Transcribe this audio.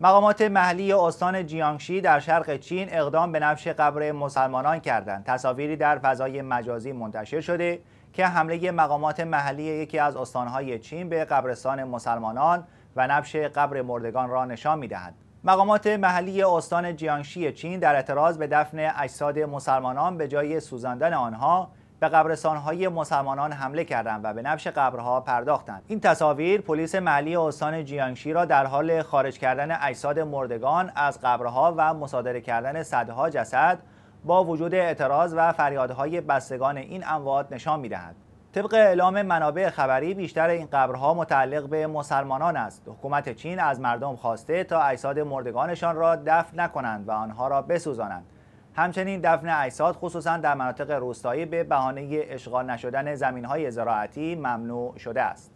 مقامات محلی استان جیانگشی در شرق چین اقدام به نفش قبر مسلمانان کردند. تصاویری در فضای مجازی منتشر شده که حمله مقامات محلی یکی از استانهای چین به قبرستان مسلمانان و نفش قبر مردگان را نشان میدهد. مقامات محلی استان جیانگشی چین در اعتراض به دفن اجساد مسلمانان به جای سوزاندن آنها به قبرستانهای مسلمانان حمله کردند و به نبش قبرها پرداختند این تصاویر پلیس محلی استان جیانگشی را در حال خارج کردن اجساد مردگان از قبرها و مصادره کردن صدها جسد با وجود اعتراض و فریادهای بستگان این اموات نشان میدهد طبق اعلام منابع خبری بیشتر این قبرها متعلق به مسلمانان است حکومت چین از مردم خواسته تا اجساد مردگانشان را دفن نکنند و آنها را بسوزانند همچنین دفن اجساد خصوصا در مناطق روستایی به بهانه اشغال نشدن زمینهای زراعتی ممنوع شده است